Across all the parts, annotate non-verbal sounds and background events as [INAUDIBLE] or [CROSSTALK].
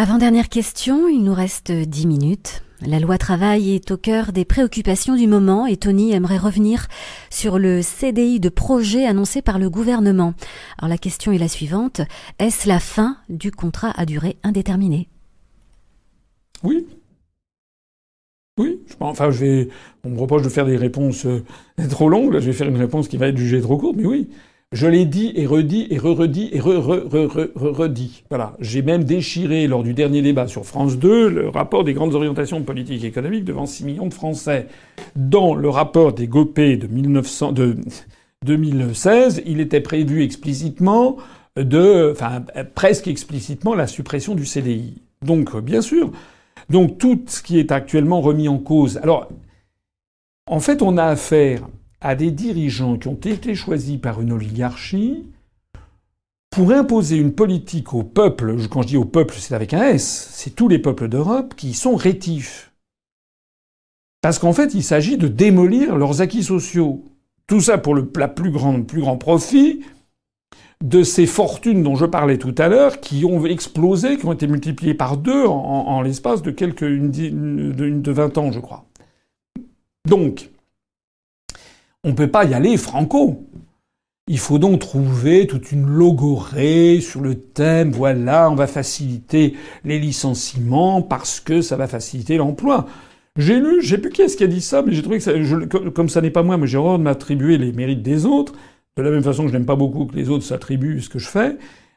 Avant-dernière question, il nous reste 10 minutes. La loi travail est au cœur des préoccupations du moment et Tony aimerait revenir sur le CDI de projet annoncé par le gouvernement. Alors la question est la suivante, est-ce la fin du contrat à durée indéterminée Oui. Oui, enfin je vais on me reproche de faire des réponses euh, trop longues, là je vais faire une réponse qui va être jugée trop courte, mais oui, je l'ai dit et redit et re-redit et re redit Voilà. J'ai même déchiré lors du dernier débat sur France 2 le rapport des grandes orientations politiques et économiques devant 6 millions de Français. Dans le rapport des GOPÉ de, 2016, il était prévu explicitement enfin, presque explicitement la suppression du CDI. Donc, bien sûr. Donc, tout ce qui est actuellement remis en cause. Alors, en fait, on a affaire à des dirigeants qui ont été choisis par une oligarchie pour imposer une politique au peuple, quand je dis au peuple, c'est avec un S, c'est tous les peuples d'Europe qui sont rétifs. Parce qu'en fait, il s'agit de démolir leurs acquis sociaux. Tout ça pour le plus, grand, plus grand profit de ces fortunes dont je parlais tout à l'heure, qui ont explosé, qui ont été multipliées par deux en, l'espace de quelques de, de 20 ans, je crois. Donc, on ne peut pas y aller franco. Il faut donc trouver toute une logorée sur le thème, voilà, on va faciliter les licenciements parce que ça va faciliter l'emploi. J'ai lu, je sais plus qui est-ce qui a dit ça, mais j'ai trouvé que comme ça n'est pas moi, mais j'ai horreur de m'attribuer les mérites des autres, de la même façon que je n'aime pas beaucoup que les autres s'attribuent ce que je fais.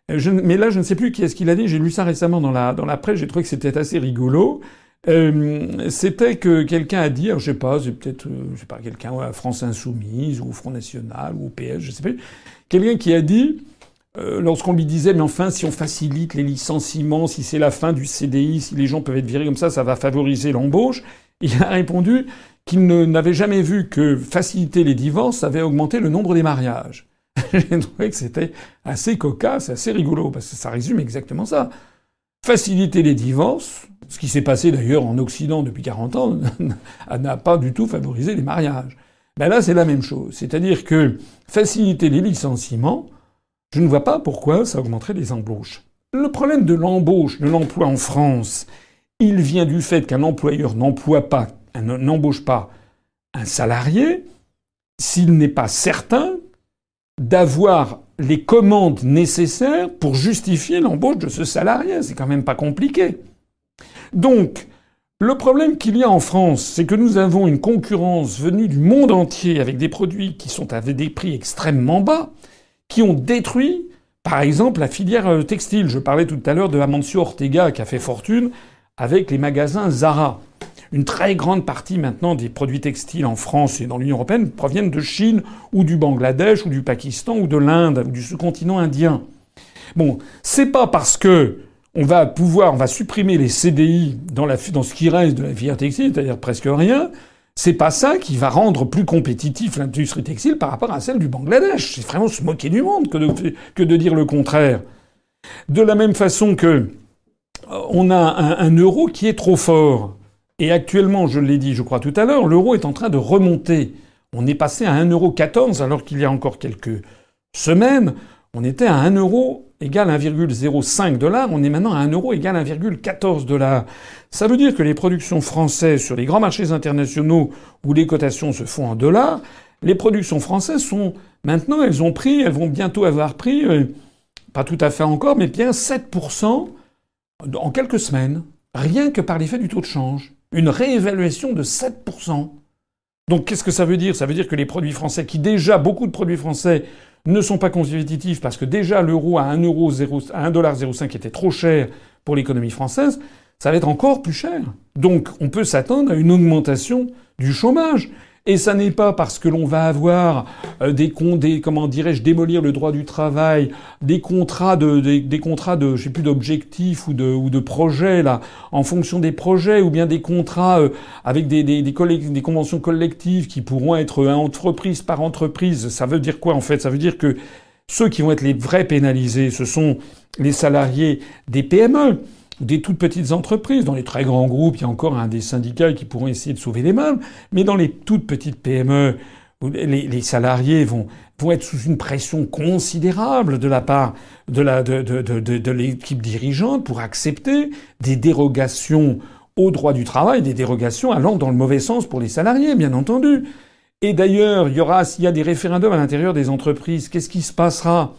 Euh, mais là, je ne sais plus qui est-ce qui l'a dit, j'ai lu ça récemment dans la, dans la presse, j'ai trouvé que c'était assez rigolo. Euh, c'était que quelqu'un a dit, je sais pas, c'est peut-être, euh, je sais pas, quelqu'un à France Insoumise ou au Front National ou au PS, je sais pas, quelqu'un qui a dit, euh, lorsqu'on lui disait, mais enfin, si on facilite les licenciements, si c'est la fin du CDI, si les gens peuvent être virés comme ça, ça va favoriser l'embauche, il a répondu qu'il n'avait jamais vu que faciliter les divorces avait augmenté le nombre des mariages. [LAUGHS] J'ai trouvé que c'était assez cocasse, assez rigolo, parce que ça résume exactement ça faciliter les divorces, ce qui s'est passé d'ailleurs en Occident depuis 40 ans, [LAUGHS] n'a pas du tout favorisé les mariages. Ben là, c'est la même chose. C'est-à-dire que faciliter les licenciements, je ne vois pas pourquoi ça augmenterait les embauches. Le problème de l'embauche, de l'emploi en France, il vient du fait qu'un employeur n'emploie pas, n'embauche pas un salarié s'il n'est pas certain d'avoir les commandes nécessaires pour justifier l'embauche de ce salarié. C'est quand même pas compliqué. Donc, le problème qu'il y a en France, c'est que nous avons une concurrence venue du monde entier avec des produits qui sont à des prix extrêmement bas, qui ont détruit, par exemple, la filière euh, textile. Je parlais tout à l'heure de Amancio Ortega qui a fait fortune avec les magasins Zara. Une très grande partie maintenant des produits textiles en France et dans l'Union européenne proviennent de Chine ou du Bangladesh ou du Pakistan ou de l'Inde ou du sous-continent indien. Bon, c'est pas parce que on va pouvoir, on va supprimer les CDI dans, ce qui reste de la filière textile, c'est-à-dire presque rien, c'est pas ça qui va rendre plus compétitif l'industrie textile par rapport à celle du Bangladesh. C'est vraiment se moquer du monde que de, dire le contraire. De la même façon que euh, on a un euro qui est trop fort. Et actuellement, je l'ai dit, je crois tout à l'heure, l'euro est en train de remonter. On est passé à 1,14€ alors qu'il y a encore quelques semaines, on était à 1 euro égale 1,05 dollars. On est maintenant à 1 euro égale 1,14 dollars. Ça veut dire que les productions françaises sur les grands marchés internationaux où les cotations se font en dollars, les productions françaises sont maintenant, elles ont pris, elles vont bientôt avoir pris, euh, pas tout à fait encore, mais bien 7% en quelques semaines, rien que par l'effet du taux de change une réévaluation de 7%. Donc qu'est-ce que ça veut dire Ça veut dire que les produits français, qui déjà, beaucoup de produits français, ne sont pas compétitifs parce que déjà l'euro à 1,05 était trop cher pour l'économie française, ça va être encore plus cher. Donc on peut s'attendre à une augmentation du chômage. Et ça n'est pas parce que l'on va avoir euh, des, comment dirais-je démolir le droit du travail, des contrats de des, contrats de je plus d'objectifs ou de ou de projets là en fonction des projets ou bien des contrats euh, avec des des, conventions collectives qui pourront être entreprise par entreprise. Ça veut dire quoi en fait Ça veut dire que ceux qui vont être les vrais pénalisés, ce sont les salariés des PME des toutes petites entreprises. Dans les très grands groupes, il y a encore un des syndicats qui pourront essayer de sauver les meubles. Mais dans les toutes petites PME, les, salariés vont, vont être sous une pression considérable de la part de l'équipe de, de, dirigeante pour accepter des dérogations au droit du travail, des dérogations allant dans le mauvais sens pour les salariés, bien entendu. Et d'ailleurs, il y aura, s'il y a des référendums à l'intérieur des entreprises, qu'est-ce qui se passera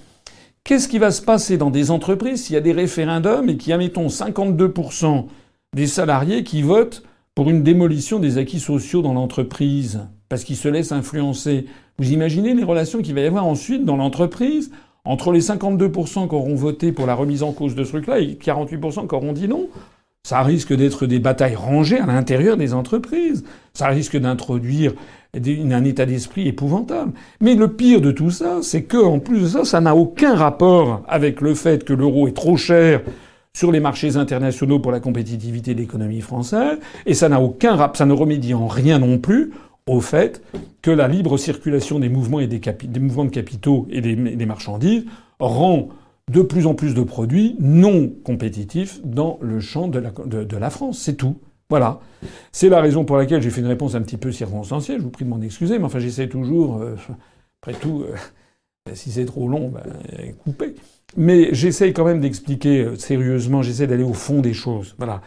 Qu'est-ce qui va se passer dans des entreprises s'il y a des référendums et qu'il y a, mettons, 52% des salariés qui votent pour une démolition des acquis sociaux dans l'entreprise parce qu'ils se laissent influencer Vous imaginez les relations qu'il va y avoir ensuite dans l'entreprise entre les 52% qui auront voté pour la remise en cause de ce truc-là et 48% qui auront dit non ça risque d'être des batailles rangées à l'intérieur des entreprises. Ça risque d'introduire un état d'esprit épouvantable. Mais le pire de tout ça, c'est que, en plus de ça, ça n'a aucun rapport avec le fait que l'euro est trop cher sur les marchés internationaux pour la compétitivité de l'économie française, et ça n'a aucun rap, ça ne remédie en rien non plus au fait que la libre circulation des mouvements et des, mouvements de capitaux et des marchandises rend de plus en plus de produits non compétitifs dans le champ de la, France. C'est tout. Voilà. C'est la raison pour laquelle j'ai fait une réponse un petit peu circonstancielle. Je vous prie de m'en excuser, mais enfin, j'essaie toujours, euh, après tout, euh, si c'est trop long, ben, couper. Mais j'essaie quand même d'expliquer euh, sérieusement, j'essaie d'aller au fond des choses. Voilà.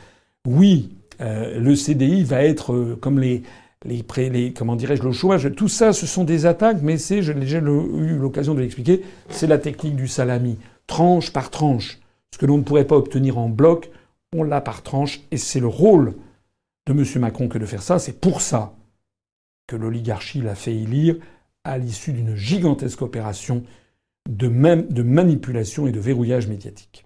Oui, le CDI va être comme les, les, les comment dirais-je, le chômage, tout ça, ce sont des attaques, mais c'est, j'ai déjà eu l'occasion de l'expliquer, c'est la technique du salami, tranche par tranche. Ce que l'on ne pourrait pas obtenir en bloc, on l'a par tranche, et c'est le rôle de M. Macron que de faire ça. C'est pour ça que l'oligarchie l'a fait élire à l'issue d'une gigantesque opération de manipulation et de verrouillage médiatique.